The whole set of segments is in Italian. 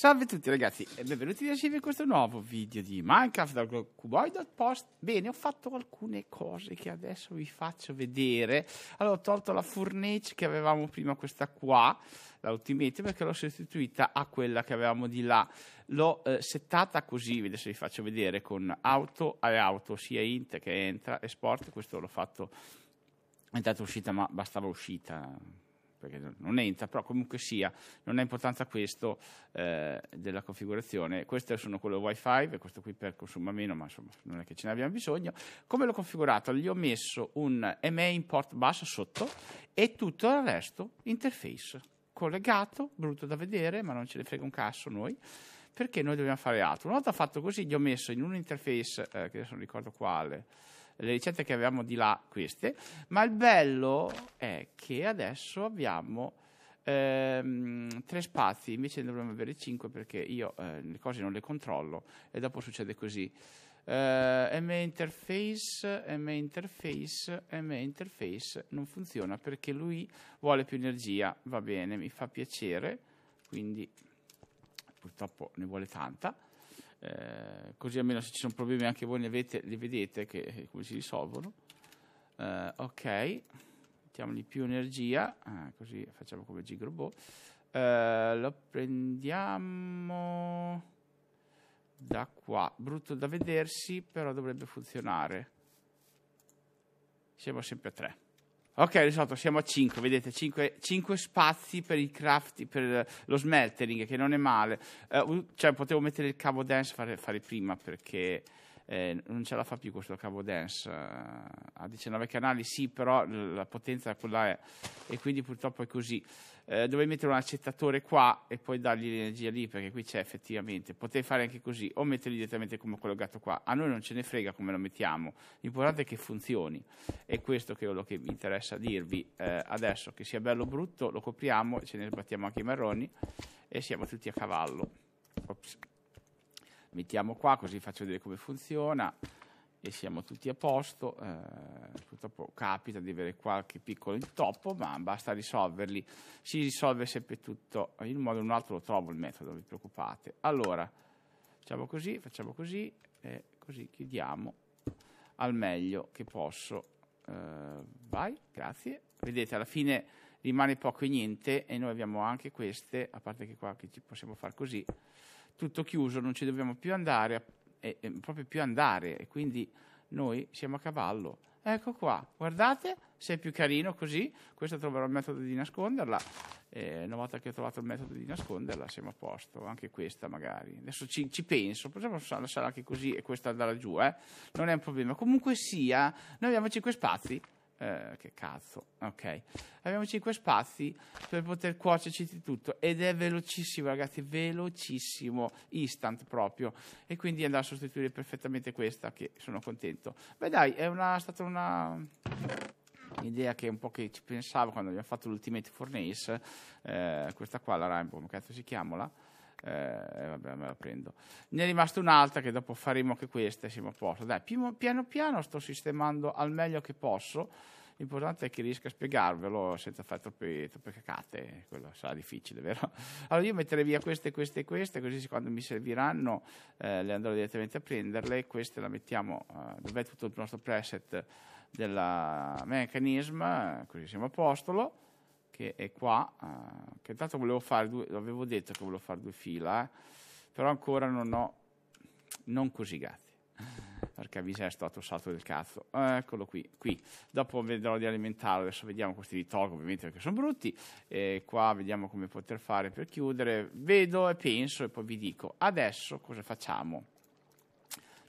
Salve a tutti ragazzi e benvenuti a questo nuovo video di Minecraft da Cuboid.post Bene, ho fatto alcune cose che adesso vi faccio vedere Allora, ho tolto la furnace che avevamo prima, questa qua La Ultimate, perché l'ho sostituita a quella che avevamo di là L'ho eh, settata così, adesso vi faccio vedere Con auto e auto, sia int che entra e sport Questo l'ho fatto, è andata uscita ma bastava uscita perché non entra, però comunque sia, non ha importanza questo eh, della configurazione. Queste sono quelle WiFi, e questo qui per consuma meno, ma insomma non è che ce ne abbiamo bisogno. Come l'ho configurato? Gli ho messo un main port bus sotto e tutto il resto interface collegato, brutto da vedere, ma non ce ne frega un cazzo noi perché noi dobbiamo fare altro. Una volta fatto così, gli ho messo in un'interface, eh, che adesso non ricordo quale, le ricette che avevamo di là, queste, ma il bello è che adesso abbiamo ehm, tre spazi, invece ne dovremmo avere cinque perché io eh, le cose non le controllo e dopo succede così. Uh, eh, MA interface, M interface, M interface non funziona perché lui vuole più energia, va bene, mi fa piacere, quindi purtroppo ne vuole tanta. Eh, così almeno se ci sono problemi anche voi ne avete, li vedete che, eh, come si risolvono. Eh, ok, mettiamogli più energia, ah, così facciamo come Gigrobot. Eh, lo prendiamo da qua, brutto da vedersi, però dovrebbe funzionare. Siamo sempre a 3. Ok, risolto, siamo a 5, vedete, 5, 5 spazi per il craft, per lo smeltering, che non è male. Uh, cioè, potevo mettere il cavo dance, fare, fare prima, perché eh, non ce la fa più questo cavo dance eh, a 19 canali sì però la potenza è quella è e quindi purtroppo è così eh, dovevi mettere un accettatore qua e poi dargli l'energia lì perché qui c'è effettivamente potevi fare anche così o metterli direttamente come collegato qua a noi non ce ne frega come lo mettiamo l'importante è che funzioni è questo che, è quello che mi interessa dirvi eh, adesso che sia bello o brutto lo copriamo ce ne sbattiamo anche i marroni e siamo tutti a cavallo Ops mettiamo qua così faccio vedere come funziona e siamo tutti a posto eh, purtroppo capita di avere qualche piccolo intoppo ma basta risolverli si risolve sempre tutto in un modo o in un altro lo trovo il metodo non vi preoccupate allora facciamo così facciamo così e così chiudiamo al meglio che posso eh, vai grazie vedete alla fine rimane poco e niente e noi abbiamo anche queste a parte che qua che ci possiamo fare così tutto chiuso, non ci dobbiamo più andare, e, e, proprio più andare, e quindi noi siamo a cavallo. Ecco qua, guardate, se è più carino così, questo troverò il metodo di nasconderla, eh, una volta che ho trovato il metodo di nasconderla siamo a posto, anche questa magari. Adesso ci, ci penso, possiamo lasciarla anche così e questa andrà giù, eh? non è un problema. Comunque sia, noi abbiamo cinque spazi, eh, che cazzo, ok. Abbiamo 5 spazi per poter cuocerci di tutto ed è velocissimo, ragazzi, velocissimo, instant proprio. E quindi andrà a sostituire perfettamente questa, che sono contento. Beh, dai, è una, stata una idea che un po' che ci pensavo quando abbiamo fatto l'Ultimate fornace, Eh, questa qua, la Rainbow, come cazzo si chiama? Eh, eh, vabbè, me la prendo. Ne è rimasta un'altra che dopo faremo anche questa e siamo a posto. Dai, piano piano sto sistemando al meglio che posso. L'importante è che riesca a spiegarvelo senza fare troppe, troppe cacate, quello sarà difficile, vero? Allora io metterei via queste, queste e queste, così quando mi serviranno eh, le andrò direttamente a prenderle. Queste la mettiamo, eh, dov'è tutto il nostro preset della mechanism, eh, così siamo a posto che è qua, eh, che intanto volevo fare due, avevo detto che volevo fare due fila, eh, però ancora non ho, non così gatti, perché mi sei stato salto del cazzo, eccolo qui, qui, dopo vedrò di alimentarlo, adesso vediamo questi li tolgo ovviamente perché sono brutti, e qua vediamo come poter fare per chiudere, vedo e penso e poi vi dico, adesso cosa facciamo?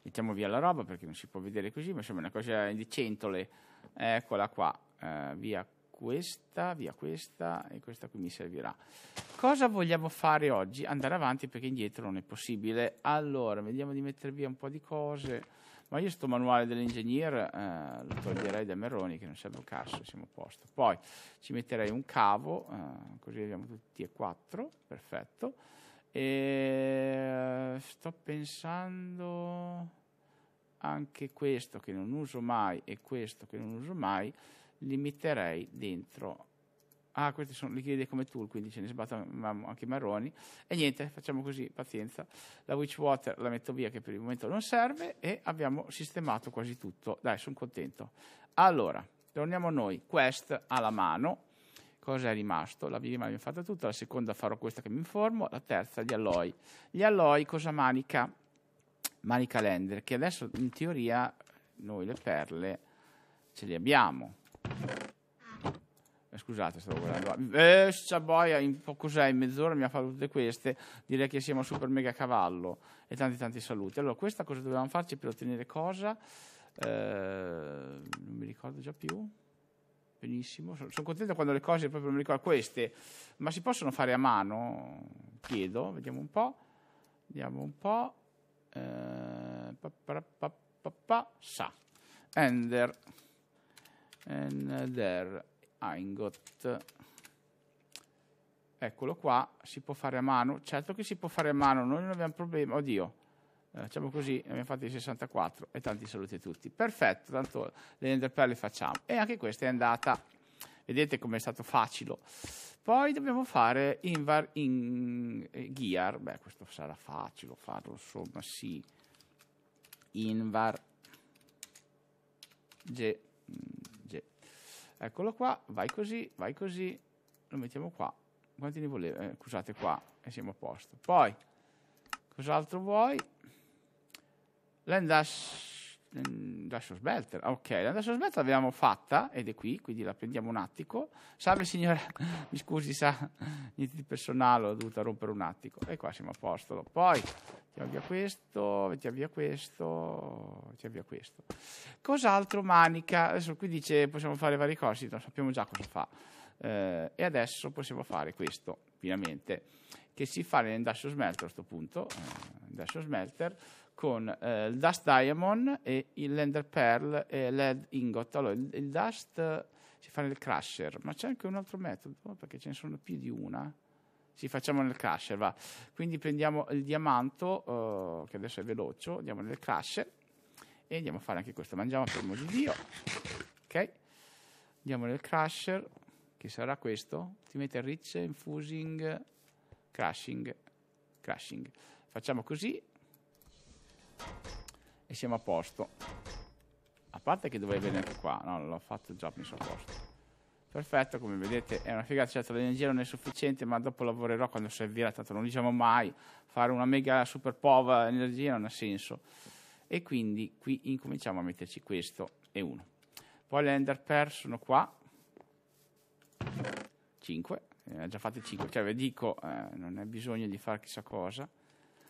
Mettiamo via la roba perché non si può vedere così, ma sembra una cosa di centole, eccola qua, eh, via questa, via questa e questa qui mi servirà. Cosa vogliamo fare oggi? Andare avanti perché indietro non è possibile. Allora, vediamo di mettere via un po' di cose. Ma io sto manuale dell'ingegner eh, lo toglierei da Merroni che non serve un cazzo, siamo a posto. Poi ci metterei un cavo, eh, così abbiamo tutti e quattro, perfetto. E sto pensando anche questo che non uso mai e questo che non uso mai li metterei dentro ah questi sono liquidi come tool quindi ce ne sbattono anche i marroni e niente facciamo così pazienza la witch water la metto via che per il momento non serve e abbiamo sistemato quasi tutto dai sono contento allora torniamo a noi quest alla mano cosa è rimasto la prima abbiamo fatta tutta la seconda farò questa che mi informo la terza gli alloy. gli alloy cosa manica manica lender che adesso in teoria noi le perle ce le abbiamo eh, scusate, stavo guardando. Eh, sta boia, in cos'è? In mezz'ora mi ha fatto tutte queste. Direi che siamo super mega cavallo. E tanti tanti saluti. Allora, questa cosa dovevamo farci per ottenere cosa? Eh, non mi ricordo già più. Benissimo, sono contento quando le cose proprio non mi ricordo queste, ma si possono fare a mano? Chiedo, vediamo un po'. Vediamo un po'. Eh, pa, pa, pa, pa, pa, sa. Ender and there ingot eccolo qua si può fare a mano certo che si può fare a mano noi non abbiamo problemi oddio eh, facciamo così abbiamo fatto i 64 e tanti saluti a tutti perfetto tanto le ender pearl le facciamo e anche questa è andata vedete com'è stato facile poi dobbiamo fare invar in eh, gear beh questo sarà facile farlo insomma sì invar eccolo qua, vai così, vai così, lo mettiamo qua, quanti ne volete? Eh, scusate qua, e siamo a posto. Poi, cos'altro vuoi? Lendas Dasho ehm, Smelter, ok, la Dasho l'abbiamo fatta ed è qui, quindi la prendiamo un attimo. Salve signora, mi scusi, sa, niente di personale, ho dovuto rompere un attimo. E qua siamo a posto. Poi mettiamo via questo, mettiamo via questo, mettiamo via questo. Cos'altro manica? Adesso qui dice possiamo fare varie cose, non sappiamo già cosa fa. Eh, e adesso possiamo fare questo, finalmente, che si fa nel Dasho Smelter a questo punto. Eh, verso smelter con eh, il Dust Diamond e il Lander Pearl e l'Ed Ingot. Allora, il, il Dust eh, si fa nel crusher, ma c'è anche un altro metodo, oh, perché ce ne sono più di una. Si facciamo nel crusher, va. Quindi prendiamo il diamante eh, che adesso è veloce, andiamo nel crusher e andiamo a fare anche questo. Mangiamo per amor di Dio. Ok? Andiamo nel crusher, che sarà questo. Ti mette rich, infusing, Crushing Crushing. Facciamo così e siamo a posto. A parte che dovrei venire qua, no, l'ho fatto già, mi sono a posto. Perfetto, come vedete è una figata, certo l'energia non è sufficiente, ma dopo lavorerò quando servirà, tanto non diciamo mai, fare una mega super pova energia non ha senso. E quindi qui incominciamo a metterci questo e uno. Poi le ender pair sono qua, 5, ne ho già fatte 5, cioè vi dico, eh, non è bisogno di fare chissà cosa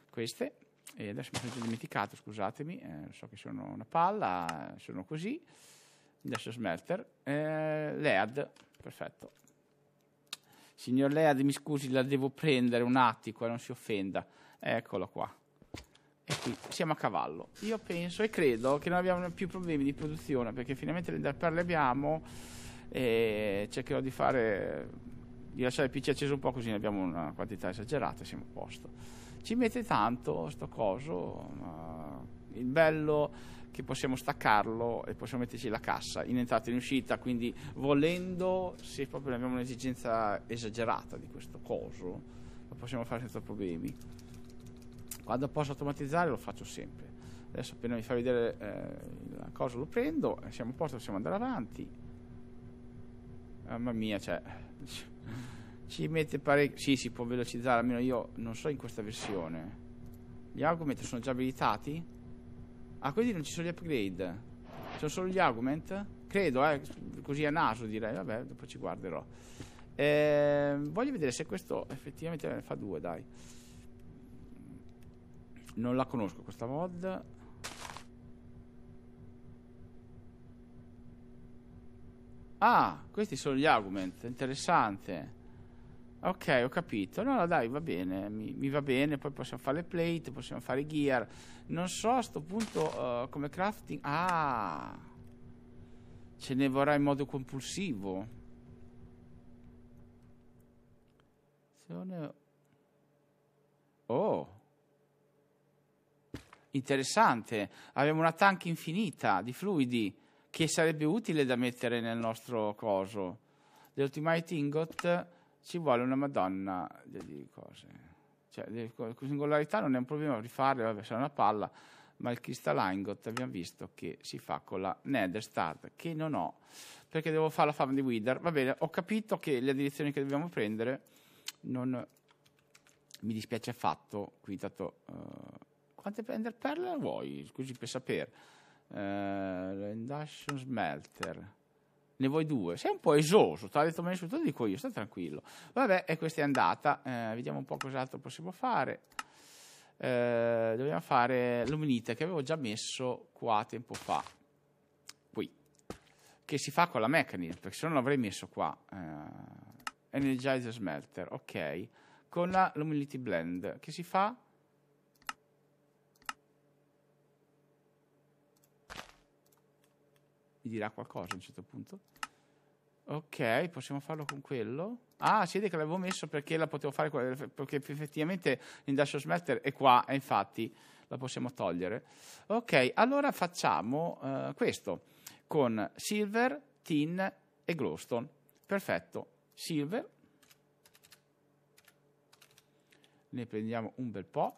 queste, e adesso mi sono dimenticato, scusatemi, eh, so che sono una palla, sono così, adesso smelter, eh, lead, perfetto. Signor Lead, mi scusi, la devo prendere un attimo, eh, non si offenda. Eccolo qua. E qui siamo a cavallo. Io penso e credo che non abbiamo più problemi di produzione, perché finalmente le perle abbiamo e cercherò di fare di lasciare il PC acceso un po' così ne abbiamo una quantità esagerata e siamo a posto ci mette tanto sto coso, ma il bello che possiamo staccarlo e possiamo metterci la cassa in entrata e in uscita, quindi volendo, se proprio abbiamo un'esigenza esagerata di questo coso, lo possiamo fare senza problemi. Quando posso automatizzare lo faccio sempre. Adesso appena mi fa vedere eh, la cosa lo prendo, siamo a posto, possiamo andare avanti. Mamma mia, cioè... Ci mette parecchio. Sì, si può velocizzare, almeno io non so in questa versione. Gli argument sono già abilitati? Ah, quindi non ci sono gli upgrade. Ci Sono solo gli argument? Credo, eh. Così a naso direi. Vabbè, dopo ci guarderò. Eh, voglio vedere se questo effettivamente ne fa due, dai. Non la conosco questa mod. Ah, questi sono gli augment. Interessante. Ok, ho capito. No, no, dai, va bene, mi, mi, va bene. Poi possiamo fare le plate, possiamo fare gear. Non so a sto punto uh, come crafting... Ah! Ce ne vorrà in modo compulsivo. Oh! Interessante. Abbiamo una tank infinita di fluidi che sarebbe utile da mettere nel nostro coso. The Ultimate Ingot ci vuole una madonna di cose. Cioè, le singolarità non è un problema rifarle, vabbè, sarà una palla, ma il cristallingot abbiamo visto che si fa con la Netherstart, che non ho, perché devo fare la fama di Wither. Va bene, ho capito che le direzioni che dobbiamo prendere non mi dispiace affatto, qui dato... Uh, eh, quante Ender Perle vuoi, Scusi per sapere? Eh, uh, Induction Smelter ne vuoi due? Sei un po' esoso, ti ha detto me insulto, dico io, sta tranquillo. Vabbè, e questa è andata, eh, vediamo un po' cos'altro possiamo fare. Eh, dobbiamo fare l'omnita che avevo già messo qua tempo fa, qui, che si fa con la mechanism, perché se no l'avrei messo qua. Eh, Energizer Smelter, ok, con la Luminity Blend, che si fa Mi dirà qualcosa a un certo punto. Ok, possiamo farlo con quello. Ah, si vede che l'avevo messo perché la potevo fare perché effettivamente l'industrial smelter è qua e infatti la possiamo togliere. Ok, allora facciamo uh, questo con silver, tin e glowstone. Perfetto. Silver. Ne prendiamo un bel po'.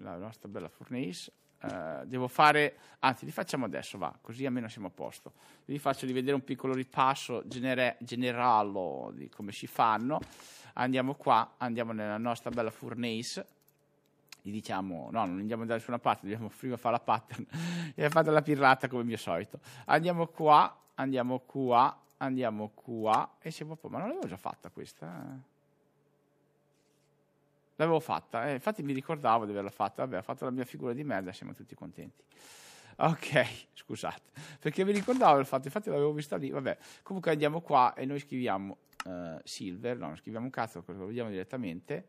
La nostra bella furnace. Eh, devo fare, anzi li facciamo adesso, va, così almeno siamo a posto. Vi faccio rivedere un piccolo ripasso genere, generale di come si fanno. Andiamo qua, andiamo nella nostra bella furnace, gli diciamo no, non andiamo da nessuna parte, dobbiamo prima fare la pattern, e fare la pirata come mio solito. Andiamo qua, andiamo qua, andiamo qua e siamo poi, ma non l'avevo già fatta questa? Eh? L'avevo fatta, eh, infatti mi ricordavo di averla fatta, vabbè, ho fatto la mia figura di merda, siamo tutti contenti. Ok, scusate, perché mi ricordavo del fatto, infatti l'avevo vista lì, vabbè. Comunque andiamo qua e noi scriviamo uh, Silver, no, non scriviamo un cazzo, lo vediamo direttamente.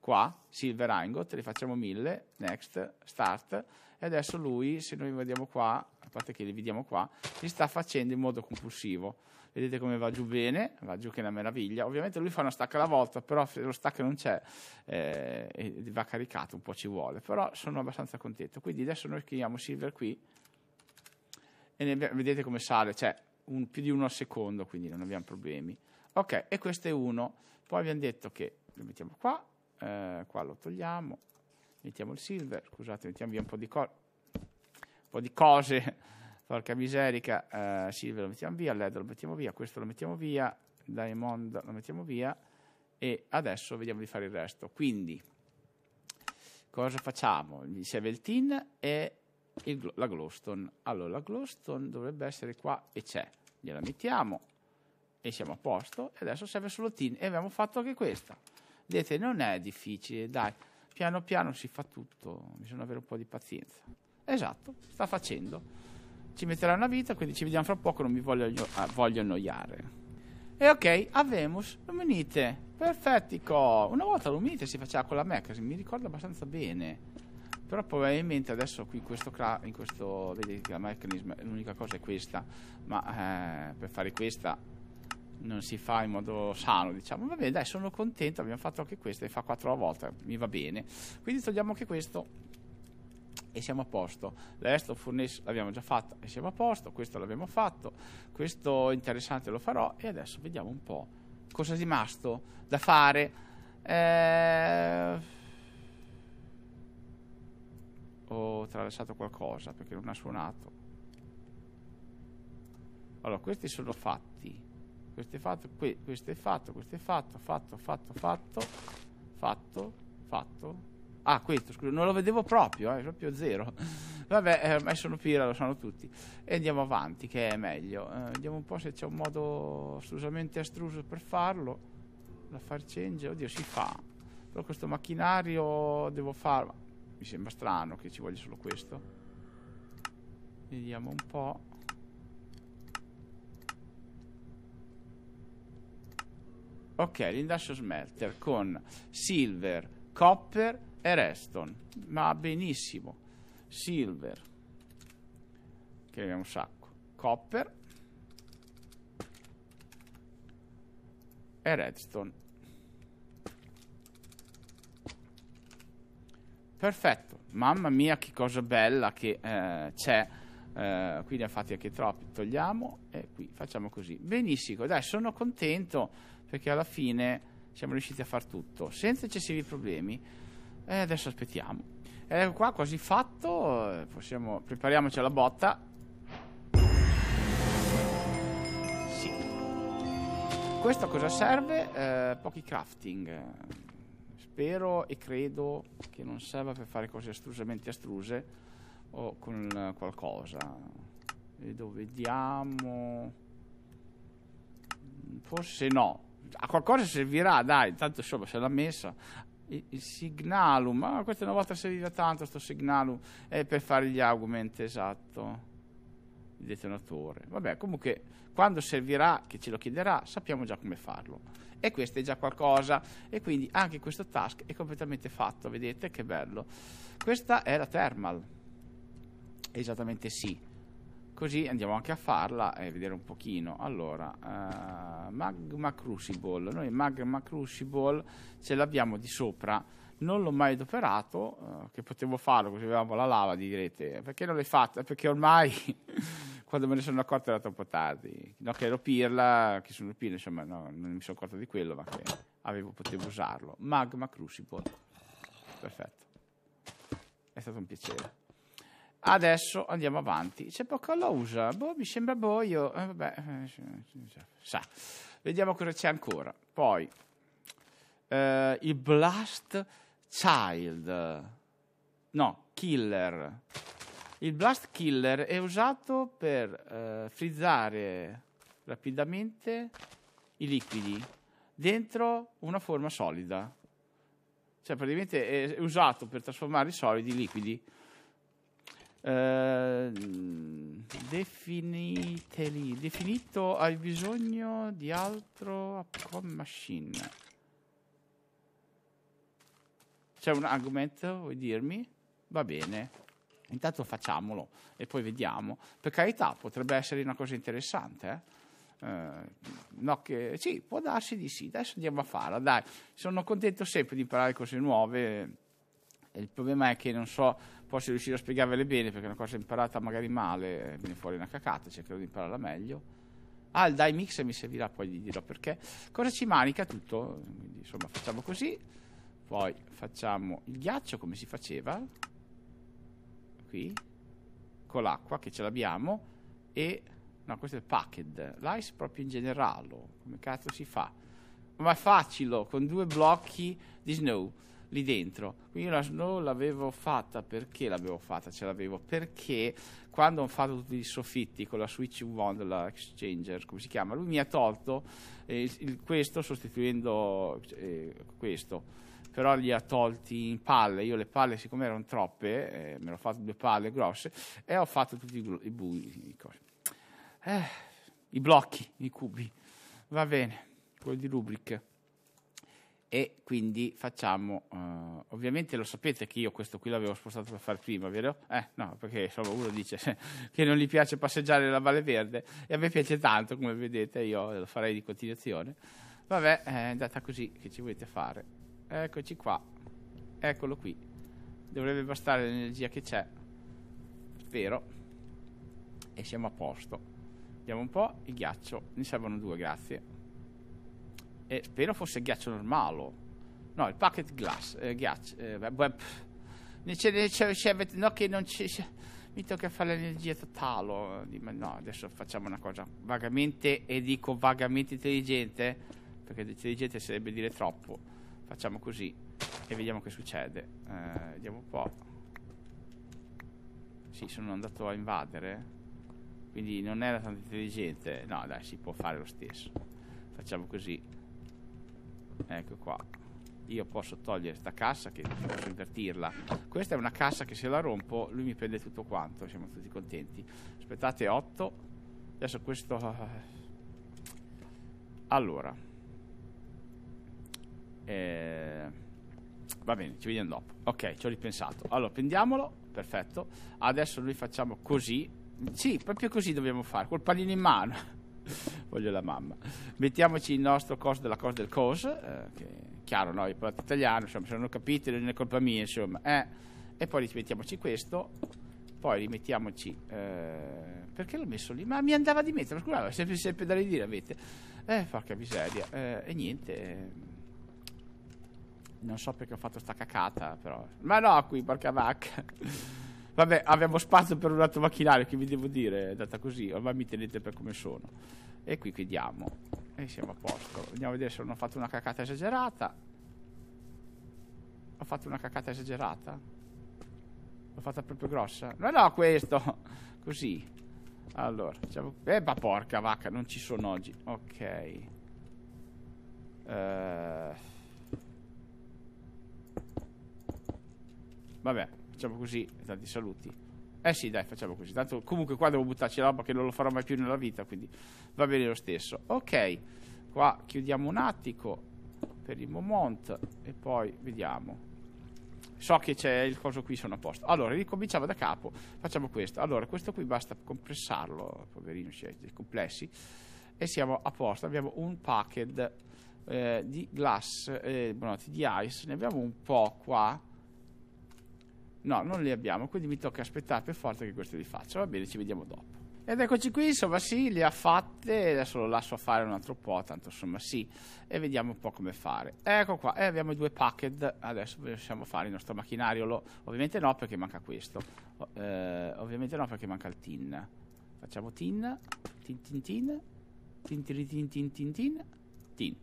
Qua, Silver Angot, li facciamo mille, next, start. E adesso lui, se noi vediamo qua, a parte che li vediamo qua, li sta facendo in modo compulsivo vedete come va giù bene, va giù che è una meraviglia. Ovviamente lui fa una stacco alla volta, però se lo stacco non c'è eh, va caricato, un po' ci vuole, però sono abbastanza contento. Quindi adesso noi scriviamo Silver qui e ne, vedete come sale, cioè un, più di uno al secondo, quindi non abbiamo problemi. Ok, e questo è uno. Poi abbiamo detto che lo mettiamo qua, eh, qua lo togliamo, mettiamo il silver, scusate, mettiamo via un po' di, co- un po di cose Porca miserica, eh, Silvia lo mettiamo via, LED lo mettiamo via, questo lo mettiamo via, Diamond lo mettiamo via e adesso vediamo di fare il resto. Quindi, cosa facciamo? Il Seveltin e il, la Glowstone. Allora, la Glowstone dovrebbe essere qua e c'è. Gliela mettiamo e siamo a posto. E adesso serve solo Tin e abbiamo fatto anche questa. Vedete, non è difficile, dai. Piano piano si fa tutto, bisogna avere un po' di pazienza. Esatto, sta facendo ci metterà una vita, quindi ci vediamo fra poco, non mi voglio, ah, voglio annoiare. E ok, avemus l'uminite, perfettico. Una volta l'uminite si faceva con la Mac, mi ricordo abbastanza bene. Però probabilmente adesso qui in questo, in questo vedete che la meccanismo, l'unica cosa è questa, ma eh, per fare questa non si fa in modo sano, diciamo. Vabbè, dai, sono contento, abbiamo fatto anche questa e fa quattro a volta, mi va bene. Quindi togliamo anche questo e siamo a posto. L'est furnace l'abbiamo già fatta e siamo a posto, questo l'abbiamo fatto, questo interessante lo farò e adesso vediamo un po' cosa è rimasto da fare. Eh... Ho traversato qualcosa perché non ha suonato. Allora, questi sono fatti. Questo è fatto, questo è fatto, questo è fatto, fatto, fatto, fatto, fatto. fatto Ah, questo, scusa, non lo vedevo proprio, è eh, proprio zero. Vabbè, eh, ormai eh, sono Pira, lo sanno tutti. E andiamo avanti, che è meglio. Eh, vediamo un po' se c'è un modo assolutamente astruso per farlo. La far change, oddio, si fa. Però questo macchinario devo farlo. Mi sembra strano che ci voglia solo questo. Vediamo un po'. Ok, l'industrio smelter con silver, copper e Reston. Ma benissimo. Silver. Che è un sacco. Copper. E redstone. Perfetto. Mamma mia che cosa bella che eh, c'è. Eh, qui ne ha fatti anche troppi. Togliamo e qui facciamo così. Benissimo. Dai, sono contento perché alla fine siamo riusciti a far tutto senza eccessivi problemi. E eh, adesso aspettiamo. Eh, ecco qua, quasi fatto. Eh, possiamo... Prepariamoci alla botta. Sì. Questo a cosa serve? Eh, pochi crafting. Spero e credo che non serva per fare cose astrusamente astruse o con qualcosa. Vedo, vediamo... Forse no. A qualcosa servirà, dai. intanto insomma se l'ha messa il Signalum, ah, questa è una volta serviva tanto sto Signalum, è per fare gli augment, esatto, il detonatore. Vabbè, comunque quando servirà, che ce lo chiederà, sappiamo già come farlo. E questo è già qualcosa. E quindi anche questo task è completamente fatto, vedete che bello. Questa è la thermal. Esattamente sì. Così andiamo anche a farla e vedere un pochino. Allora, uh, eh, Magma Crucible. Noi Magma Crucible ce l'abbiamo di sopra. Non l'ho mai adoperato, uh, che potevo farlo così avevamo la lava, direte. Perché non l'hai fatta? Perché ormai, quando me ne sono accorto era troppo tardi. No, che ero pirla, che sono pirla, insomma, no, non mi sono accorto di quello, ma che avevo, potevo usarlo. Magma Crucible. Perfetto. È stato un piacere. Adesso andiamo avanti. C'è poco Boccalousa. Boh, mi sembra boio. Eh, vabbè, eh, sa. Vediamo cosa c'è ancora. Poi eh, il Blast Child. No, Killer. Il Blast Killer è usato per eh, frizzare rapidamente i liquidi dentro una forma solida. Cioè, praticamente è usato per trasformare i solidi in liquidi. Uh, definiteli definito hai bisogno di altro upcom machine c'è un argument vuoi dirmi? va bene intanto facciamolo e poi vediamo per carità potrebbe essere una cosa interessante eh? uh, no che sì può darsi di sì adesso andiamo a farla dai sono contento sempre di imparare cose nuove il problema è che non so posso riuscire a spiegarvele bene perché una cosa imparata magari male eh, viene fuori una cacata, cercherò di impararla meglio. Ah, il dai mix mi servirà, poi gli dirò perché. Cosa ci manica tutto? Quindi, insomma, facciamo così. Poi facciamo il ghiaccio come si faceva. Qui. Con l'acqua che ce l'abbiamo. E... No, questo è il packed. L'ice proprio in generale. Come cazzo si fa? Ma è facile, con due blocchi di snow lì dentro. Quindi io non l'avevo fatta perché l'avevo fatta, ce l'avevo perché quando ho fatto tutti i soffitti con la Switch One, la Exchanger, come si chiama, lui mi ha tolto eh, il, questo sostituendo eh, questo però li ha tolti in palle. Io le palle, siccome erano troppe, eh, me l'ho fatto due palle grosse e ho fatto tutti i, i, i, eh, i blocchi, i cubi. Va bene, quello di Rubrik e quindi facciamo uh, ovviamente lo sapete che io questo qui l'avevo spostato per fare prima vero? Eh no perché insomma uno dice che non gli piace passeggiare nella Valle Verde e a me piace tanto come vedete io lo farei di continuazione vabbè è andata così che ci volete fare eccoci qua eccolo qui dovrebbe bastare l'energia che c'è spero e siamo a posto vediamo un po' il ghiaccio ne servono due grazie eh, spero fosse ghiaccio normale. No, il packet glass, eh, ghiaccio, eh, web, web. C'è, c'è, c'è, no che non c'è, c'è mi tocca fare l'energia totale. Eh, no, adesso facciamo una cosa vagamente, e dico vagamente intelligente, perché intelligente sarebbe dire troppo. Facciamo così e vediamo che succede. Eh, vediamo un po'. Sì, sono andato a invadere. Quindi non era tanto intelligente. No, dai, si può fare lo stesso. Facciamo così ecco qua io posso togliere questa cassa che posso invertirla questa è una cassa che se la rompo lui mi prende tutto quanto siamo tutti contenti aspettate 8 adesso questo eh, allora eh... va bene ci vediamo dopo ok ci ho ripensato allora prendiamolo perfetto adesso noi facciamo così sì proprio così dobbiamo fare col pallino in mano voglio la mamma. Mettiamoci il nostro coso della cosa del cos, eh, che chiaro, no? noi parlate italiano, insomma, se non capite non è colpa mia, insomma. Eh. E poi rimettiamoci questo, poi rimettiamoci... Eh, perché l'ho messo lì? Ma mi andava di mettere, scusate, sempre, sempre da ridire avete. Eh, porca miseria. Eh, e niente... Eh, non so perché ho fatto sta cacata, però... Ma no, qui, porca vacca. Vabbè, abbiamo spazio per un altro macchinario, che vi devo dire, è andata così, ormai mi tenete per come sono. E qui chiudiamo. E siamo a posto. Andiamo a vedere se non ho fatto una cacata esagerata. Ho fatto una cacata esagerata. L'ho fatta proprio grossa. No, no, questo. Così. Allora, diciamo... Eh, ma porca vacca, non ci sono oggi. Ok. Uh... Vabbè, facciamo così. Tanti saluti. Eh sì, dai, facciamo così. Tanto comunque qua devo buttarci la roba che non lo farò mai più nella vita, quindi va bene lo stesso ok qua chiudiamo un attico per il momento e poi vediamo so che c'è il coso qui sono a posto allora ricominciamo da capo facciamo questo allora questo qui basta compressarlo poverino c'è dei complessi e siamo a posto abbiamo un packed eh, di glass eh, boh, no, di ice ne abbiamo un po' qua no non li abbiamo quindi mi tocca aspettare per forza che questo li faccia va bene ci vediamo dopo ed eccoci qui, insomma sì, le ha fatte, adesso lo lascio fare un altro po', tanto insomma sì, e vediamo un po' come fare. Ecco qua, e eh, abbiamo i due packet, adesso possiamo fare il nostro macchinario, lo, ovviamente no perché manca questo, eh, ovviamente no perché manca il tin. Facciamo tin, tin tin tin, tin tin tin tin tin tin, tin,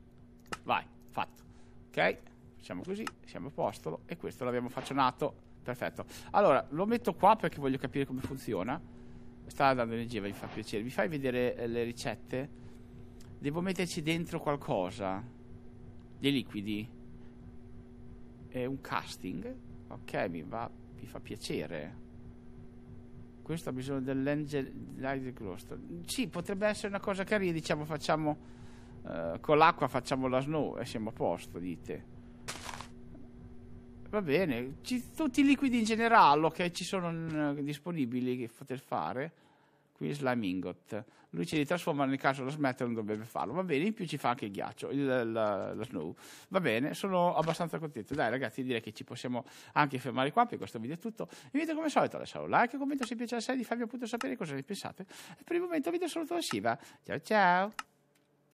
vai, fatto, ok? Facciamo così, siamo a posto e questo l'abbiamo faccionato, perfetto. Allora, lo metto qua perché voglio capire come funziona. Questa dando energia vi fa piacere. Vi fai vedere eh, le ricette? Devo metterci dentro qualcosa. Dei liquidi. È un casting. Ok, mi, va, mi fa piacere. Questo ha bisogno dell'Angel Light Sì, potrebbe essere una cosa carina. Diciamo, facciamo. Uh, con l'acqua facciamo la snow e siamo a posto, dite. Va bene, ci, tutti i liquidi in generale che ci sono eh, disponibili che poter fare. Qui slime ingot. Lui ce li trasforma nel caso lo smetter non dovrebbe farlo. Va bene, in più ci fa anche il ghiaccio, il, la, la, snow. Va bene, sono abbastanza contento. Dai ragazzi, direi che ci possiamo anche fermare qua per questo video è tutto. Vi invito come al solito, a lasciare un like, un commento se vi piace la serie, di farvi appunto sapere cosa ne pensate. E per il momento vi do saluto da Siva. Ciao ciao!